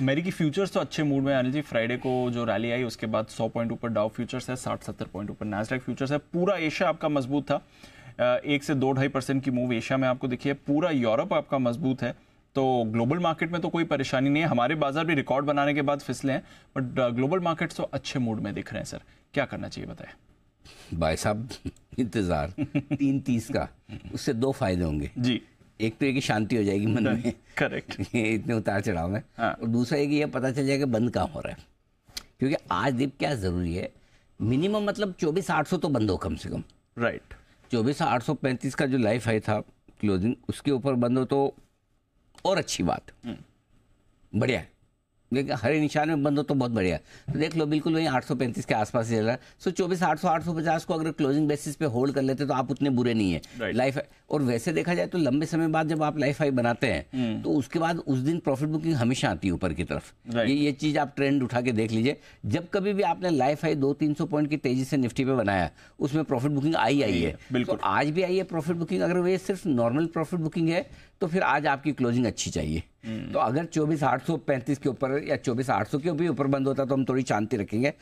अमेरिकी फ्यूचर्स तो अच्छे मूड में अनिल जी फ्राइडे को जो रैली आई उसके बाद 100 पॉइंट ऊपर डाउ फ्यूचर्स है 60-70 पॉइंट ऊपर नैसडेक फ्यूचर्स है पूरा एशिया आपका मजबूत था एक से दो ढाई परसेंट की मूव एशिया में आपको देखिए पूरा यूरोप आपका मजबूत है तो ग्लोबल मार्केट में तो कोई परेशानी नहीं है हमारे बाजार भी रिकॉर्ड बनाने के बाद फिसले हैं बट ग्लोबल मार्केट्स तो अच्छे मूड में दिख रहे हैं सर क्या करना चाहिए बताएं भाई साहब इंतज़ार तीन तीस का उससे दो फायदे होंगे जी एक तो ये कि शांति हो जाएगी मन में करेक्ट ये इतने उतार चढ़ाव में हाँ. और दूसरा ये कि ये पता चल जाएगा बंद कहाँ हो रहा है क्योंकि आज दीप क्या ज़रूरी है मिनिमम मतलब चौबीस आठ सौ तो बंद हो कम से कम राइट चौबीस आठ सौ पैंतीस का जो लाइफ हाई था क्लोजिंग उसके ऊपर बंद हो तो और अच्छी बात हम्म। बढ़िया है लेकिन हरे निशान में बंद हो तो बहुत बढ़िया तो देख लो बिल्कुल वही 835 के आसपास ही चल रहा है सो चौबीस आठ सौ आठ सौ पचास को अगर क्लोजिंग बेसिस पे होल्ड कर लेते तो आप उतने बुरे नहीं है right. लाइफ और वैसे देखा जाए तो लंबे समय बाद जब आप लाइफ हाई बनाते हैं hmm. तो उसके बाद उस दिन प्रॉफिट बुकिंग हमेशा आती है ऊपर की तरफ right. ये ये चीज आप ट्रेंड उठा के देख लीजिए जब कभी भी आपने लाइफ हाई दो तीन सौ पॉइंट की तेजी से निफ्टी पे बनाया उसमें प्रॉफिट बुकिंग आई आई है बिल्कुल आज भी आई है प्रॉफिट बुकिंग अगर वे सिर्फ नॉर्मल प्रॉफिट बुकिंग है तो फिर आज आपकी क्लोजिंग अच्छी चाहिए हम्म। तो अगर चौबीस आठ सौ पैंतीस के ऊपर या चौबीस आठ सौ के भी ऊपर बंद होता तो हम थोड़ी शांति रखेंगे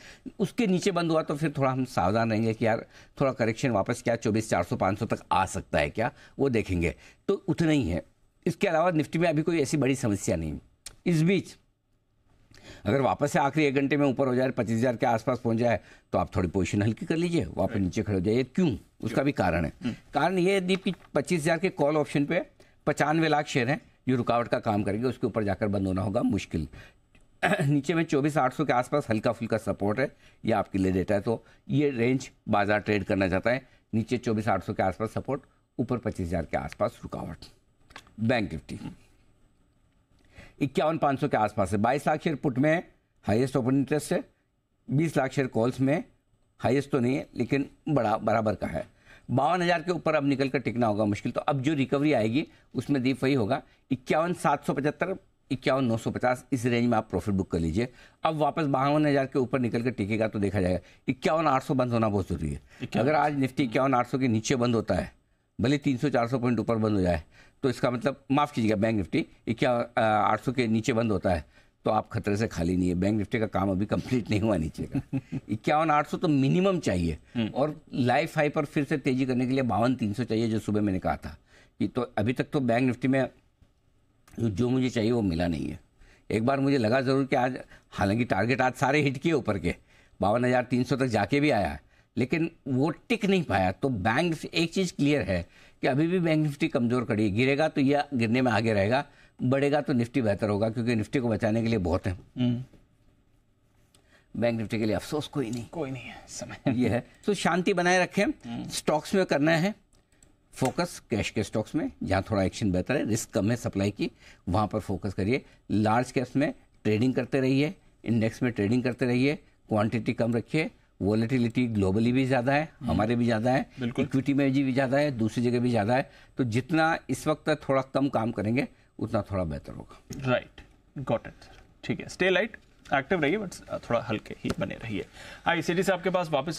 उसके नीचे बंद हुआ तो फिर थोड़ा हम सावधान रहेंगे कि यार थोड़ा करेक्शन वापस क्या चौबीस चार सौ पाँच सौ तक आ सकता है क्या वो देखेंगे तो उतना ही है इसके अलावा निफ्टी में अभी कोई ऐसी बड़ी समस्या नहीं इस बीच अगर वापस से आखिरी एक घंटे में ऊपर हो जाए पच्चीस हज़ार के आसपास पहुंच जाए तो आप थोड़ी पोजीशन हल्की कर लीजिए वापस नीचे खड़े हो जाइए क्यों उसका भी कारण है हम्म। कारण ये दीप कि पच्चीस हज़ार के कॉल ऑप्शन पे पचानवे लाख शेयर हैं जो रुकावट का काम करेंगे उसके ऊपर जाकर बंद होना होगा मुश्किल नीचे में चौबीस आठ सौ के आसपास हल्का फुल्का सपोर्ट है ये आपके लिए डेटा है तो ये रेंज बाजार ट्रेड करना चाहता है नीचे चौबीस आठ सौ के आसपास सपोर्ट ऊपर पच्चीस हज़ार के आसपास रुकावट बैंक निफ्टी इक्यावन पाँच सौ के आसपास है बाईस लाख शेयर पुट में हाईएस्ट ओपन इंटरेस्ट है बीस लाख शेयर कॉल्स में हाईएस्ट तो नहीं है लेकिन बड़ा बराबर का है बावन हज़ार के ऊपर अब निकल कर टिकना होगा मुश्किल तो अब जो रिकवरी आएगी उसमें दीप वही होगा इक्यावन सात सौ पचहत्तर इक्यावन नौ सौ पचास इस रेंज में आप प्रॉफिट बुक कर लीजिए अब वापस बावन हज़ार के ऊपर निकल कर टिकेगा तो देखा जाएगा इक्यावन आठ सौ बंद होना बहुत ज़रूरी है अगर आज निफ्टी इक्यावन आठ सौ के नीचे बंद होता है भले तीन सौ चार सौ पॉइंट ऊपर बंद हो जाए तो इसका मतलब माफ़ कीजिएगा बैंक निफ्टी इक्यावन आठ सौ के नीचे बंद होता है तो आप खतरे से खाली नहीं है बैंक निफ्टी का काम अभी कंप्लीट नहीं हुआ नीचे का इक्यावन आठ सौ तो मिनिमम चाहिए हम्म। और लाइफ हाई पर फिर से तेजी करने के लिए बावन तीन सौ चाहिए जो सुबह मैंने कहा था कि तो अभी तक तो बैंक निफ्टी में जो मुझे चाहिए वो मिला नहीं है एक बार मुझे लगा ज़रूर कि आज हालांकि टारगेट आज सारे हिट किए ऊपर के बावन हज़ार तीन सौ तक जाके भी आया लेकिन वो टिक नहीं पाया तो बैंक एक चीज़ क्लियर है कि अभी भी बैंक निफ्टी कमज़ोर कड़ी गिरेगा तो यह गिरने में आगे रहेगा बढ़ेगा तो निफ्टी बेहतर होगा क्योंकि निफ्टी को बचाने के लिए बहुत है हम्म। बैंक निफ्टी के लिए अफसोस कोई नहीं कोई नहीं है समय ये है तो शांति बनाए रखें हम्म। स्टॉक्स में करना है फोकस कैश के स्टॉक्स में जहाँ थोड़ा एक्शन बेहतर है रिस्क कम है सप्लाई की वहां पर फोकस करिए लार्ज कैप्स में ट्रेडिंग करते रहिए इंडेक्स में ट्रेडिंग करते रहिए क्वांटिटी कम रखिए वॉलेटिलिटी ग्लोबली भी ज़्यादा है हम्म। हमारे भी ज़्यादा है इक्विटी में भी ज़्यादा है दूसरी जगह भी ज़्यादा है तो जितना इस वक्त थोड़ा कम काम करेंगे उतना थोड़ा बेहतर होगा राइट गॉट इट ठीक है स्टे लाइट एक्टिव रहिए बट थोड़ा हल्के ही बने रहिए आई सी से आपके पास वापस